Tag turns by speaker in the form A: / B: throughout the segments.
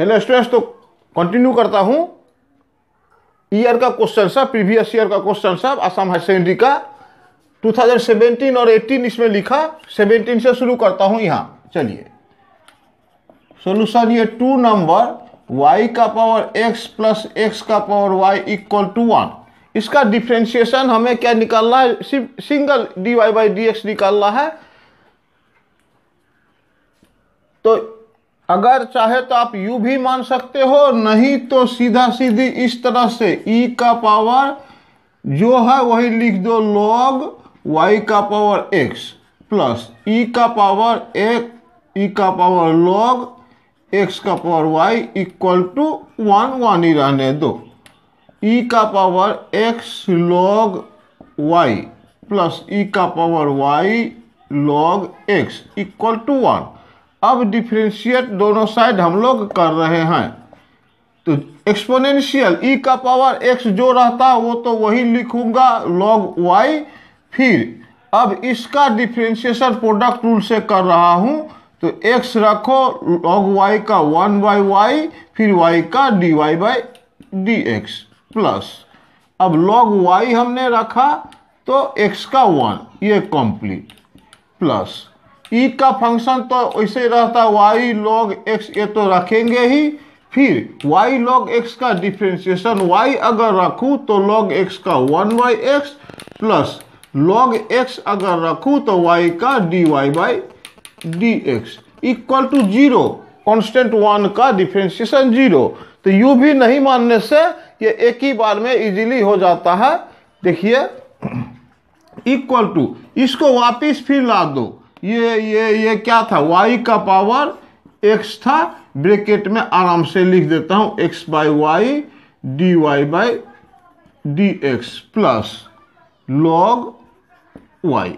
A: hello students तो continue करता हूँ ईयर का क्वेश्चन साहब प्रीवियस ईयर का क्वेश्चन साहब आसाम हायर सेकेंडरी का 2017 और 18 इसमें लिखा 17 से शुरू करता हूँ यहाँ चलिए सोल्यूशन ये टू नंबर y का पावर x प्लस एक्स का power y equal to one इसका डिफ्रेंशिएशन हमें क्या निकालना है सिर्फ single dy y by d निकालना है तो अगर चाहे तो आप यू भी मान सकते हो नहीं तो सीधा सीधी इस तरह से ई e का पावर जो है वही लिख दो लॉग वाई का पावर एक्स प्लस ई का पावर एक e का पावर लॉग एक्स का power y equal to one one ही रहने दो ई e का power x log y plus e का power y log x equal to one अब डिफ्रेंशिएट दोनों साइड हम लोग कर रहे हैं तो एक्सपोनेंशियल ई e का पावर एक्स जो रहता वो तो वही लिखूंगा लॉग वाई फिर अब इसका डिफ्रेंशिएशन प्रोडक्ट रूल से कर रहा हूँ तो एक्स रखो लॉग वाई का वन बाई वाई फिर वाई का d y by d x plus अब लॉग वाई हमने रखा तो एक्स का वन ये कंप्लीट प्लस ई का फंक्शन तो ऐसे रहता वाई लॉग एक्स ये तो रखेंगे ही फिर वाई लॉग एक्स का डिफ्रेंशिएशन वाई अगर रखूँ तो लॉग एक्स का one y x plus log x अगर रखूँ तो वाई का d y by d x equal to zero constant one का डिफ्रेंशिएशन जीरो तो यू भी नहीं मानने से ये एक ही बार में इजीली हो जाता है देखिए इक्वल टू इसको वापिस फिर ला दो ये ये ये क्या था वाई का पावर एक्स था ब्रेकेट में आराम से लिख देता हूँ x by y d y by d x plus log y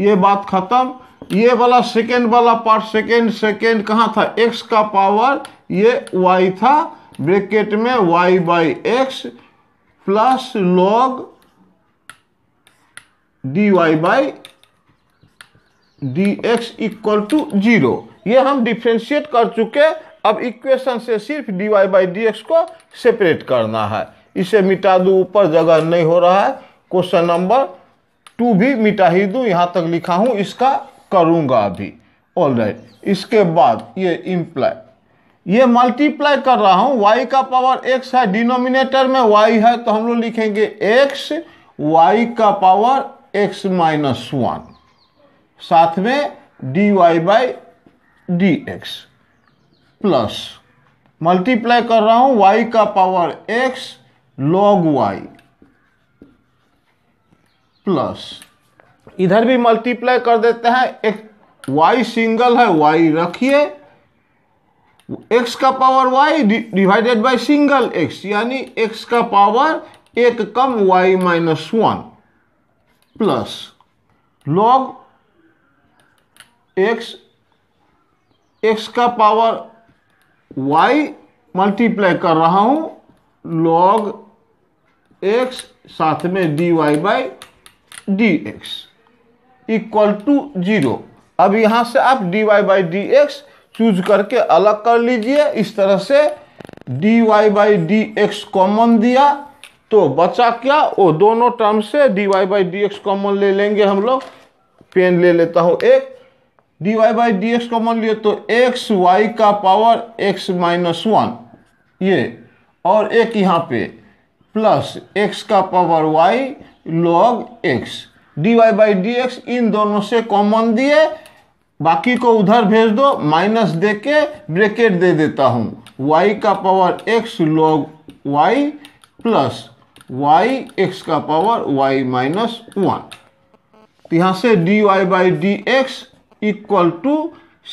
A: ये बात खत्म ये वाला सेकेंड वाला पार्ट सेकेंड सेकेंड कहाँ था एक्स का पावर ये वाई था ब्रेकेट में y by x plus log d y by d x equal to zero ये हम डिफ्रेंशिएट कर चुके अब इक्वेशन से सिर्फ d y by d x को सेपरेट करना है इसे मिटा दूँ ऊपर जगह नहीं हो रहा है क्वेश्चन नंबर टू भी मिटा ही दूँ यहाँ तक लिखा हूँ इसका करूँगा अभी ऑल राइट इसके बाद ये इम्प्लाई ये मल्टीप्लाई कर रहा हूँ वाई का पावर एक्स है डिनोमिनेटर में वाई है तो हम लोग लिखेंगे एक्स वाई का पावर एक्स माइनस वन साथ में d y by d x plus multiply कर रहा हूं वाई का power x log y plus इधर भी मल्टीप्लाई कर देते हैं एक वाई सिंगल है वाई रखिए एक्स का power y divided by single x यानी एक्स का पावर एक कम y minus one plus log x x का पावर वाई मल्टीप्लाई कर रहा हूँ लॉग एक्स साथ में d y by d x equal to zero अब यहाँ से आप d y by d x choose करके अलग कर लीजिए इस तरह से d y by d x common दिया तो बचा क्या वो दोनों टर्म से d y by d x common ले लेंगे हम लोग पेन ले लेता हूं एक d y by d x common लिए तो एक्स वाई का पावर एक्स माइनस वन ये और एक यहाँ पे प्लस एक्स का power y log x d y by d x इन दोनों से कॉमन दिए बाकी को उधर भेज दो माइनस दे के ब्रेकेट दे देता हूँ वाई का power x log y plus y x का पावर वाई माइनस वन तो यहाँ से d y by d x equal to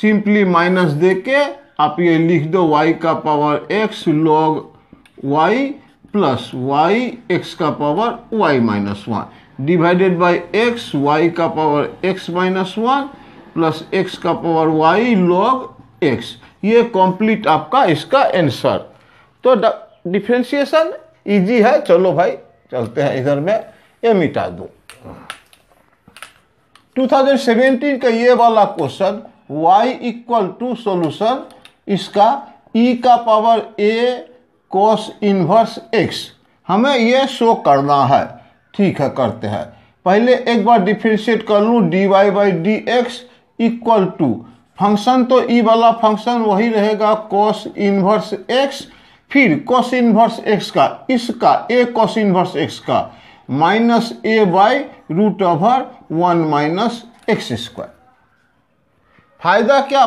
A: simply minus दे के आप ये लिख दो वाई का power x log y plus y x का power y minus one divided by x y का power x minus one plus x का पावर वाई लॉग एक्स ये कंप्लीट आपका इसका आंसर तो डिफ्रेंशिएशन इजी है चलो भाई चलते हैं इधर में ये मिटा दूँ 2017 का ये वाला question y equal to solution इसका e का power a cos inverse x हमें ये शो करना है ठीक है करते हैं पहले एक बार डिफ्रेंशिएट कर लूँ d y by d x equal to function तो ई e वाला फंक्शन वही रहेगा कॉस इनवर्स एक्स फिर कॉस इनवर्स एक्स का इसका ए कॉस इनवर्स एक्स का minus a by root over one minus x square फायदा क्या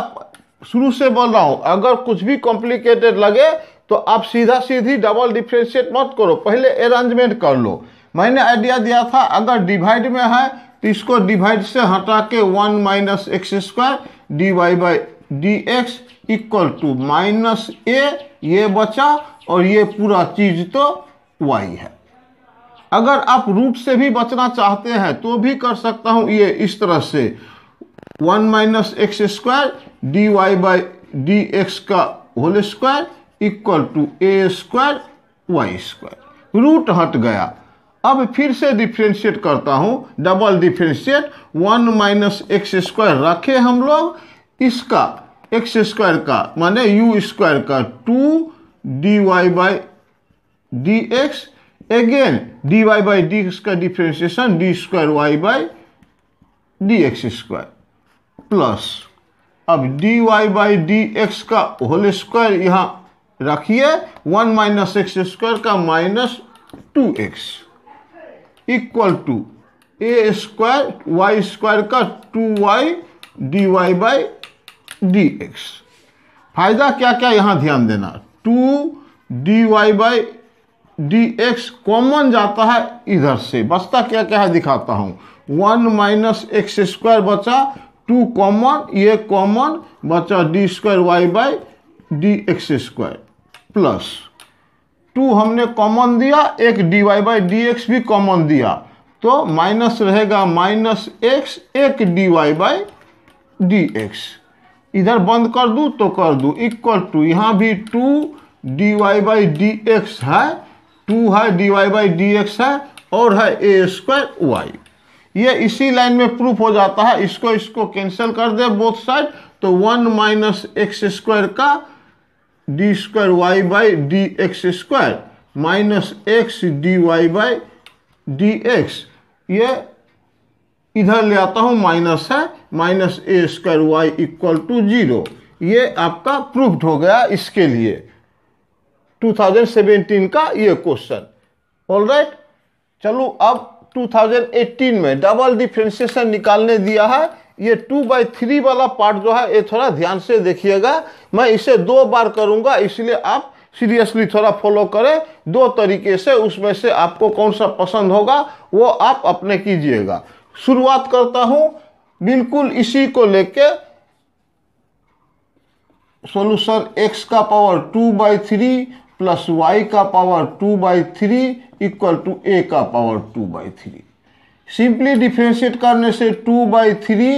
A: शुरू से बोल रहा हूँ अगर कुछ भी कॉम्प्लिकेटेड लगे तो आप सीधा सीधी डबल डिफ्रेंशिएट मत करो पहले अरेंजमेंट कर लो मैंने आइडिया दिया था अगर डिवाइड में है तो इसको डिवाइड से हटा के one minus x square d y by d x equal to minus a ये बचा और ये पूरा चीज तो वाई है अगर आप रूट से भी बचना चाहते हैं तो भी कर सकता हूँ ये इस तरह से one minus x square d y by d x का whole square equal to a square y square root हट गया अब फिर से डिफ्रेंशिएट करता हूँ double differentiate one minus x square रखे हम लोग इसका एक्स स्क्वायर का माने यू स्क्वायर का two d y by d x d y by d का differentiation d square y by d x square plus अब D y by d x का होल स्क्वायर यहाँ रखिए वन माइनस एक्स स्क्वायर का minus two x equal to a square y square का two y d y by d x फायदा क्या क्या यहाँ ध्यान देना two d y by d x common जाता है इधर से बचता क्या क्या है दिखाता हूँ वन माइनस एक्स स्क्वायर बचा टू कॉमन ये कॉमन बचा d square y by d x square plus two हमने कॉमन दिया एक d y by d x भी कॉमन दिया तो माइनस रहेगा माइनस एक्स एक d y by d x इधर बंद कर दूँ तो कर दूँ इक्वल टू यहाँ भी two d y by d x है टू है d y by d x है और है ए स्क्वायर वाई ये इसी लाइन में प्रूफ हो जाता है इसको इसको कैंसिल कर दे बोथ साइड तो वन माइनस एक्स स्क्वायर का d square y by d x square minus x d y by d x ये इधर ले आता हूँ माइनस है minus a square y equal to zero ये आपका प्रूफ हो गया इसके लिए 2017 का ये क्वेश्चन ऑल राइट चलो अब 2018 में डबल डिफ्रेंसिएशन निकालने दिया है ये टू बाई थ्री वाला पार्ट जो है ये थोड़ा ध्यान से देखिएगा मैं इसे दो बार करूंगा इसलिए आप सीरियसली थोड़ा फॉलो करें दो तरीके से उसमें से आपको कौन सा पसंद होगा वो आप अपने कीजिएगा शुरुआत करता हूं बिल्कुल इसी को लेके सोल्यूशन एक्स का power two by three plus y का power two by three equal to a का power two by three simply differentiate करने से टू बाई थ्री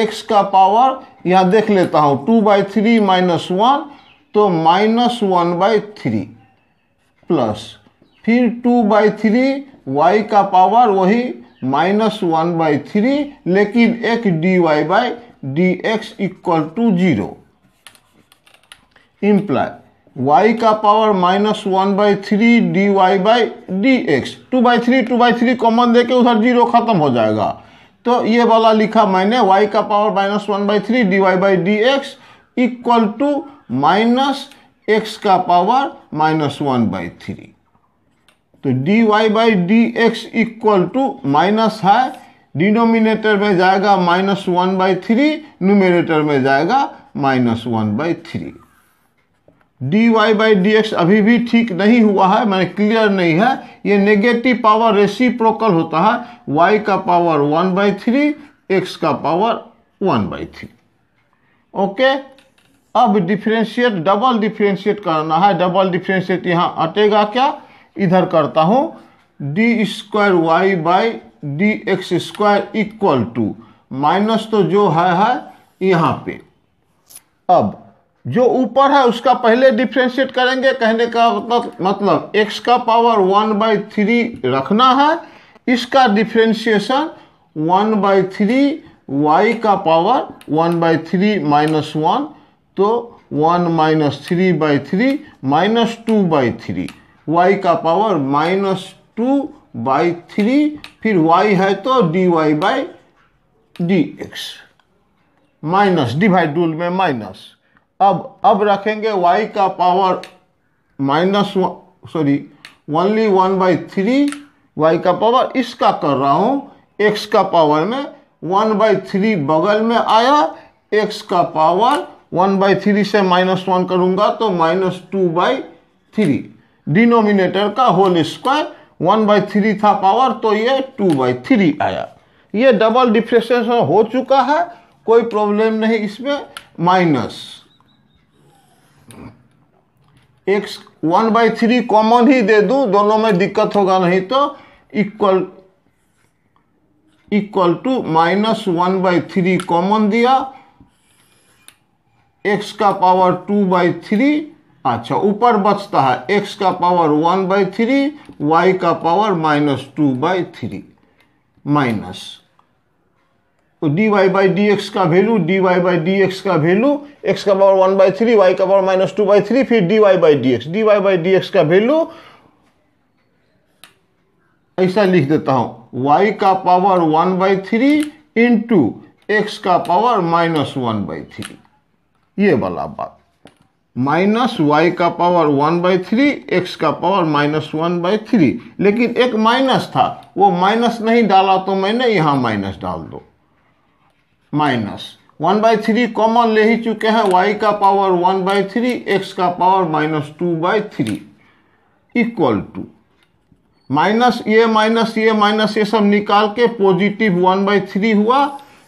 A: एक्स का पावर यहाँ देख लेता हूँ two by three minus one तो minus one by three plus फिर टू बाई थ्री वाई का पावर वही माइनस वन बाई थ्री लेकिन एक d y by d x equal to zero imply y का power minus one by three d y by d x two by three two by three common दे के उधर zero ख़त्म हो जाएगा तो ये वाला लिखा मैंने वाई का power minus one by three d y by d x equal to minus x का power minus one by three तो d y by d x equal to minus है डिनोमिनेटर में जाएगा minus one by three numerator में जाएगा minus one by three d y by d x अभी भी ठीक नहीं हुआ है मैंने क्लियर नहीं है ये नेगेटिव पावर प्रोकल होता है वाई का power one by three x का power one by three okay अब डिफ्रेंशिएट डबल डिफ्रेंशिएट करना है डबल डिफ्रेंशिएट यहाँ अटेगा क्या इधर करता हूँ d square y by d x square equal to minus तो जो है, है यहाँ पे अब जो ऊपर है उसका पहले डिफ्रेंशिएट करेंगे कहने का मतलब मतलब एक्स का पावर वन बाई थ्री रखना है इसका differentiation one by three y का power one by three minus one तो one minus three by three minus two by three y का power minus two by three फिर y है तो d y by d x minus divide rule में minus अब अब रखेंगे y का power minus sorry only one by three y का पावर इसका कर रहा हूँ एक्स का पावर में वन बाई थ्री बगल में आया एक्स का पावर वन बाई थ्री से माइनस वन करूँगा तो minus two by three denominator का whole square one by three था पावर तो ये टू बाई थ्री आया ये डबल डिफ्रेंसेशन हो चुका है कोई प्रॉब्लम नहीं इसमें minus x one by three common ही दे दूं दोनों में दिक्कत होगा नहीं तो equal equal to minus one by three common दिया एक्स का पावर टू बाई थ्री अच्छा ऊपर बचता है एक्स का power one by three y का power minus two by three minus तो d y by d x का value d y by d x का वैल्यू एक्स का power one by three y का power minus two by three फिर d y by d x d y by d x का value ऐसा लिख देता हूँ वाई का power one by three into x का power minus one by three ये वाला बात माइनस वाई का power one by three x का power minus one by three लेकिन एक माइनस था वो माइनस नहीं डाला तो मैंने यहाँ माइनस डाल दो minus one by three common ले ही चुके हैं वाई का power one by three x का power minus two by three equal to minus ये माइनस ये माइनस ये सब निकाल के पॉजिटिव वन बाई थ्री हुआ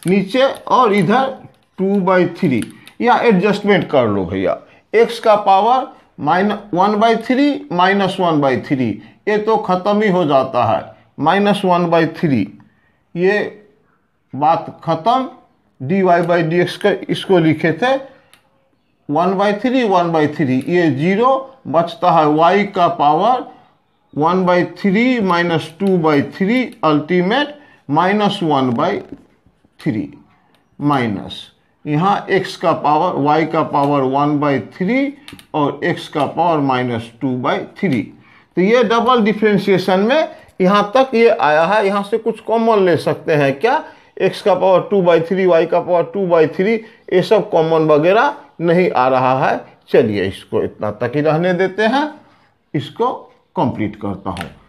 A: नीचे और इधर टू बाई थ्री या एडजस्टमेंट कर लो भैया एक्स का power minus one by three minus one by three ये तो ख़त्म ही हो जाता है माइनस वन बाई थ्री ये बात ख़त्म d y by d x का इसको लिखे थे one by three one by three ये जीरो बचता है वाई का power one by three minus two by three ultimate minus one by three minus यहाँ x का पावर y का पावर वन बाई थ्री और x का power minus two by three तो ये डबल डिफ्रेंशिएशन में यहाँ तक ये आया है यहाँ से कुछ कॉमन ले सकते हैं क्या एक्स का power two by three y का पावर टू बाई थ्री ये सब कॉमन वगैरह नहीं आ रहा है चलिए इसको इतना तक ही रहने देते हैं इसको कंप्लीट करता हूँ